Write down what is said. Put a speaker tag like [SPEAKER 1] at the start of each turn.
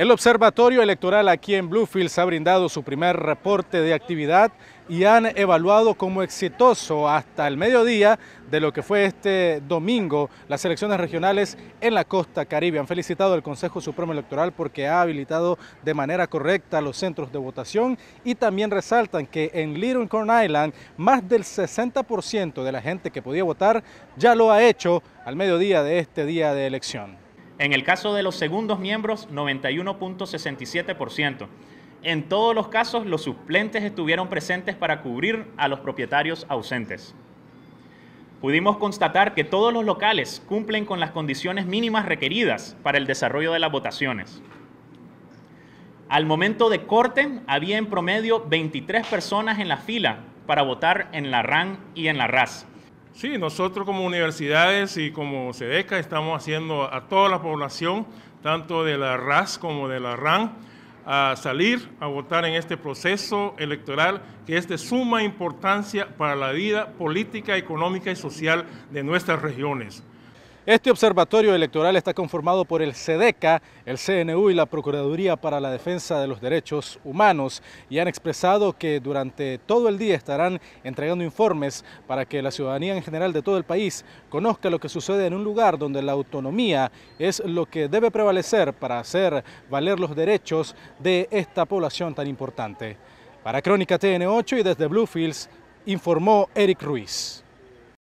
[SPEAKER 1] El Observatorio Electoral aquí en Bluefields ha brindado su primer reporte de actividad y han evaluado como exitoso hasta el mediodía de lo que fue este domingo las elecciones regionales en la costa caribe. Han felicitado al Consejo Supremo Electoral porque ha habilitado de manera correcta los centros de votación y también resaltan que en Little Corn Island más del 60% de la gente que podía votar ya lo ha hecho al mediodía de este día de elección.
[SPEAKER 2] En el caso de los segundos miembros, 91.67%. En todos los casos, los suplentes estuvieron presentes para cubrir a los propietarios ausentes. Pudimos constatar que todos los locales cumplen con las condiciones mínimas requeridas para el desarrollo de las votaciones. Al momento de corte, había en promedio 23 personas en
[SPEAKER 3] la fila para votar en la RAN y en la RAS. Sí, nosotros como universidades y como SEDECA estamos haciendo a toda la población, tanto de la RAS como de la RAN, a salir a votar en este proceso electoral que es de suma importancia para la vida política, económica y social de nuestras regiones.
[SPEAKER 1] Este observatorio electoral está conformado por el CDECA, el CNU y la Procuraduría para la Defensa de los Derechos Humanos y han expresado que durante todo el día estarán entregando informes para que la ciudadanía en general de todo el país conozca lo que sucede en un lugar donde la autonomía es lo que debe prevalecer para hacer valer los derechos de esta población tan importante. Para Crónica TN8 y desde Bluefields informó Eric Ruiz.